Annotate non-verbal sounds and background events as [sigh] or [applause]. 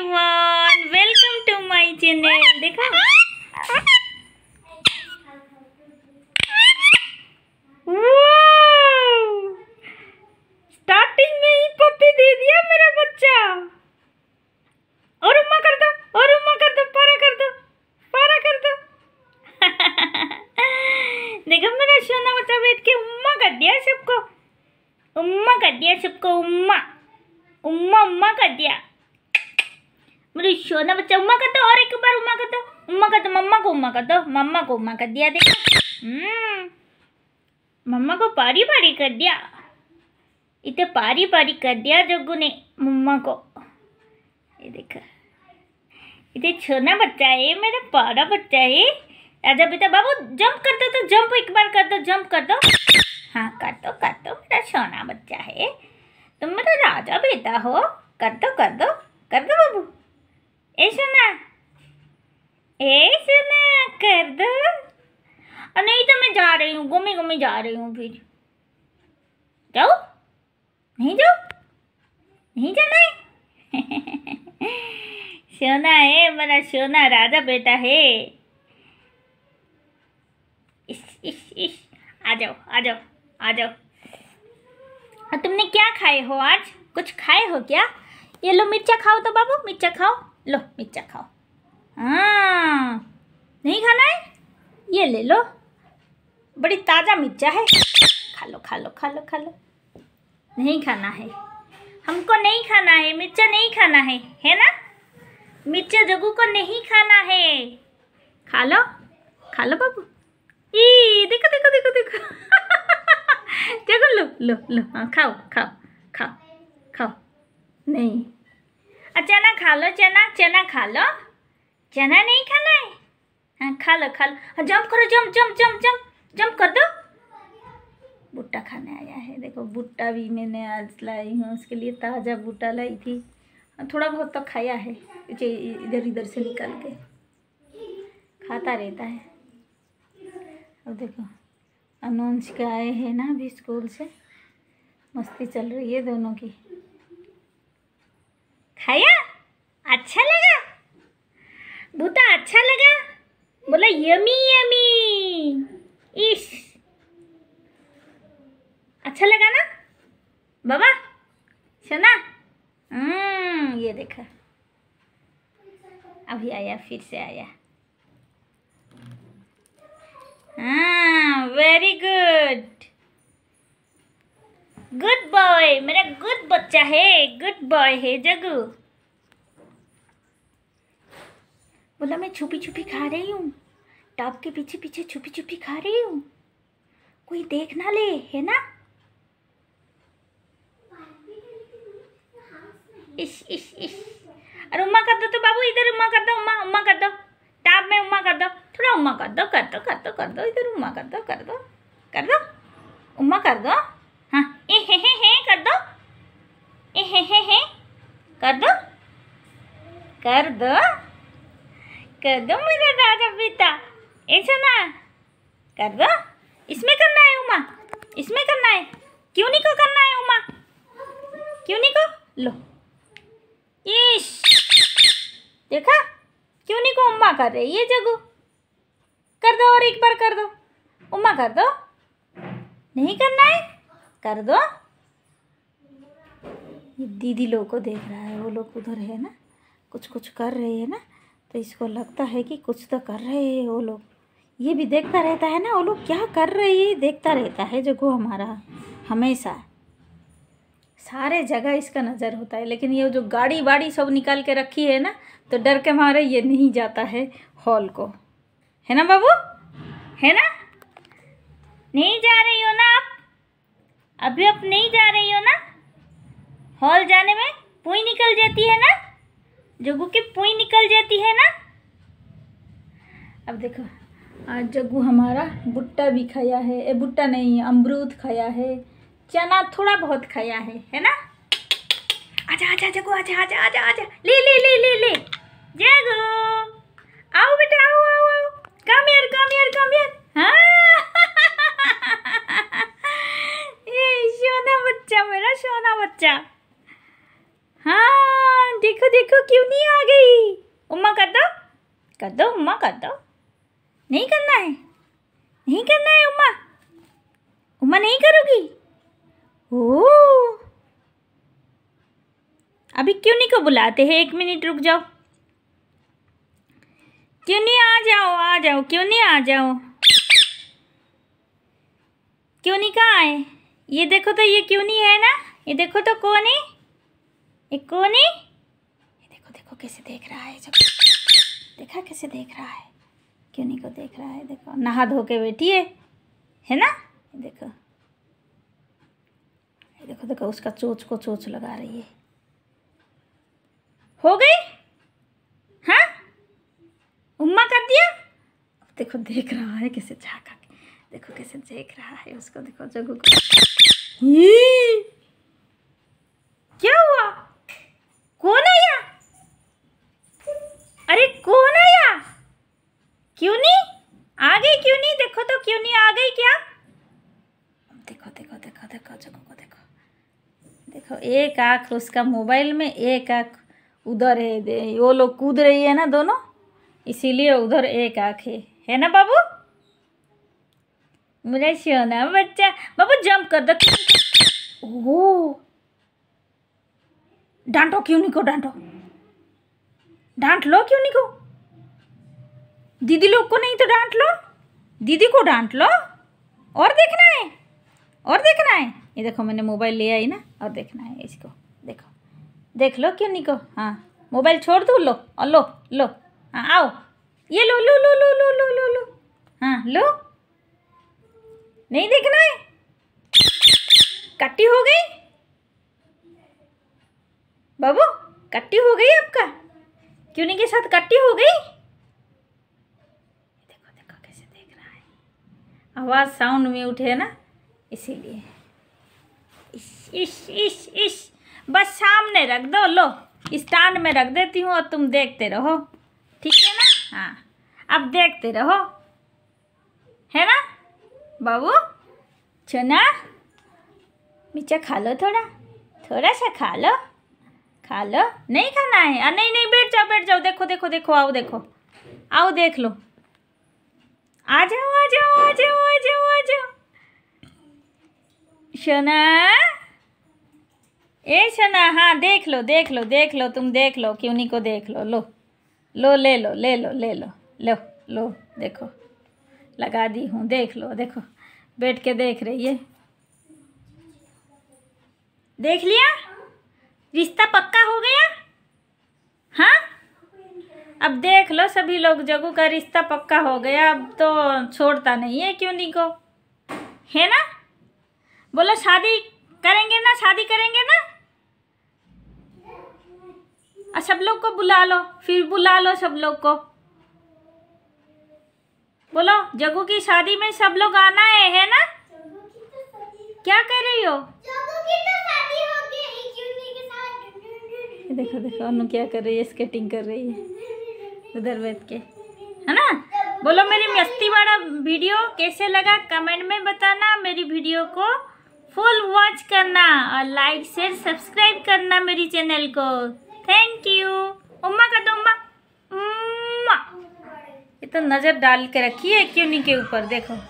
Everyone welcome to my channel देखो starting में ही पप्पी दे दिया मेरा बच्चा और उम्मा कर दो और उम्मा कर दो पारा कर दो पारा कर दो देखो मेरा सोना बच्चा बैठ के उम्मा कर दिया सबको उम्मा कर दिया सबको उम्मा उम्मा उम्मा कर दिया बोली ना बच्चा उम्मा का तो और एक बार उम्मा का तो उम्मा का तो मम्मा को उम्मा का तो मम्मा को उम्मा कर दिया देखो हम्म। मम्मा को पारी पारी कर दिया इतने पारी पारी कर दिया जग्गू ने मम्मा को ये देखो इतने छोना बच्चा है मेरा पारा बच्चा है राजा बेटा तो बाबू जंप कर दो तो जंप एक बार कर दो जंप कर दो हाँ कर दो कर दो मेरा छोटा बच्चा है तुम मेरा राजा बेटा हो कर दो कर दो कर दो बाबू कर दो नहीं तो मैं जा रही हूँ घूमी घूमी जा रही हूँ फिर जाओ नहीं जाओ नहीं जाना है [laughs] सोना है मेरा सोना राजा बेटा है इस इस इस आ जाओ आ जाओ आ जाओ और तुमने क्या खाए हो आज कुछ खाए हो क्या ये लो मिर्चा खाओ तो बाबू मिर्चा खाओ लो मिर्चा खाओ हाँ नहीं खाना है ये ले लो बड़ी ताज़ा मिर्चा है खा लो खा लो खा लो खा लो नहीं खाना है हमको नहीं खाना है मिर्चा नहीं खाना है है ना मिर्चा जगू को नहीं खाना है खा लो खा लो बाबू ई देखो देखो देखो देखो [laughs] जगू लो लो लो हाँ खाओ खाओ खाओ खाओ नहीं चना खा लो चना चना खा लो चना नहीं खाना है हाँ खा लो खा लो जम्प करो jump jump jump jump jump कर दो भुट्टा खाने आया है देखो भुट्टा भी मैंने आज लाई हूँ उसके लिए ताज़ा भुट्टा लाई थी थोड़ा बहुत तो खाया है इधर इधर से निकल के खाता रहता है अब देखो अनुंश के आए हैं ना अभी स्कूल से मस्ती चल रही है दोनों की अभी आया फिर से आया हाँ वेरी गुड गुड बॉय मेरा गुड बच्चा है गुड बॉय है जगू बोला मैं छुपी छुपी खा रही हूँ टॉप के पीछे पीछे छुपी छुपी खा रही हूँ कोई देख ना ले है ना इश इश इश अरे उम्मा कर दो तो बाबू इधर उम्मा कर दो उम्मा उम्मा कर दो टाप में उम्मा कर दो थोड़ा उम्मा कर दो कर दो कर दो कर दो इधर उम्मा कर दो कर दो कर दो उम्मा कर दो हाँ ए कर दो ए कर दो कर दो कर दो मेरा राजा पिता ऐसा ना कर दो इसमें करना है उमा इसमें करना है क्यों नहीं को करना है उमा क्यों नहीं को लो ईश देखा क्यों नहीं को उम्मा कर रही है जगू कर दो और एक बार कर दो उम्मा कर दो नहीं करना है कर दो ये दीदी लोग को देख रहा है वो लोग उधर है ना कुछ कुछ कर रहे है ना तो इसको लगता है कि कुछ तो कर रहे हैं वो लोग ये भी देखता रहता है ना वो लोग क्या कर रहे है देखता रहता है जगू हमारा हमेशा सारे जगह इसका नज़र होता है लेकिन ये जो गाड़ी वाड़ी सब निकाल के रखी है ना तो डर के मारे ये नहीं जाता है हॉल को है ना बाबू है ना नहीं जा रही हो ना आप अभी आप नहीं जा रही हो ना हॉल जाने में पुई निकल जाती है ना जगू की पुई निकल जाती है ना अब देखो आज जगू हमारा भुट्टा भी खाया है ए भुट्टा नहीं अमरूद खाया है चना थोड़ा बहुत खाया है है ना आजा आजा जगो आजा आजा आजा आजा ले ले ले ले ले जगो आओ बेटा आओ आओ आओ कम यार कम यार कम यार हाँ ये सोना बच्चा मेरा सोना बच्चा हाँ देखो देखो क्यों नहीं आ गई उम्मा कर दो कर दो उम्मा कर दो नहीं करना है नहीं करना है उम्मा उम्मा नहीं करोगी ओ अभी क्यों नहीं को बुलाते हैं एक मिनट रुक जाओ क्यों नहीं आ जाओ आ जाओ क्यों नहीं आ जाओ क्यों नहीं कहाँ है ये देखो तो ये क्यों नहीं है ना ये देखो तो कौन है ये कौन है ये देखो देखो कैसे देख रहा है जो देखा कैसे देख रहा है क्यों नहीं को देख रहा है देखो नहा धो के बैठी है है ना देखो देखो देखो उसका चोच को चोच लगा रही है हो गई हाँ उम्मा कर दिया देखो देख रहा है कैसे झाका देखो कैसे देख रहा है उसको देखो जगू को ये एक आँख उसका मोबाइल में एक आँख उधर है वो लोग कूद रही है ना दोनों इसीलिए उधर एक आँख है है ना बाबू मुझे सोना बच्चा बाबू जंप कर दो ओ डांटो क्यों नहीं को डांटो डांट लो क्यों नहीं को दीदी लोग को नहीं तो डांट लो दीदी को डांट लो और देखना है और देखना है ये देखो मैंने मोबाइल लिया आई ना और देखना है इसको देखो देख लो क्यों निको हाँ मोबाइल छोड़ दो लो और लो लो हाँ आओ ये लो लो लो लो लो लो लो लो हाँ लो नहीं देखना है कट्टी हो गई बाबू कट्टी हो गई आपका क्यों नहीं के साथ कट्टी हो गई देखो देखो कैसे देख रहा है आवाज़ साउंड में उठे ना इसीलिए इश इश बस सामने रख दो लो स्टैंड में रख देती हूँ और तुम देखते रहो ठीक है ना हाँ अब देखते रहो है ना बाबू चुना मिर्चा खा लो थोड़ा थोड़ा सा खा लो खा लो नहीं खाना है आ, नहीं नहीं बैठ जाओ बैठ जाओ देखो देखो देखो आओ देखो आओ देख लो आ जाओ आ जाओ आ जाओ आ जाओ आ जाओ शना ए शना हाँ देख लो देख लो देख लो तुम देख लो कि उन्हीं को देख लो लो लो ले लो ले लो ले लो लो लो देखो लगा दी हूँ देख लो देखो बैठ के देख रही है देख लिया रिश्ता पक्का हो गया हाँ अब देख लो सभी लोग जगू का रिश्ता पक्का हो गया अब तो छोड़ता नहीं है क्यों नहीं को है ना बोलो शादी करेंगे ना शादी करेंगे ना सब लोग को बुला लो फिर बुला लो सब लोग को बोलो जगू की शादी में सब लोग आना है है ना तो क्या कह रही हो तो देखो देखो अनु क्या कर रही है स्केटिंग कर रही है उधर बैठ के है ना बोलो मेरी मस्ती वाला वीडियो कैसे लगा कमेंट में बताना मेरी वीडियो को फुल वॉच करना और लाइक शेयर सब्सक्राइब करना मेरी चैनल को थैंक यू उम्मा का तो उम्मा उम्मा ये तो नज़र डाल के रखी है क्यों नहीं के ऊपर देखो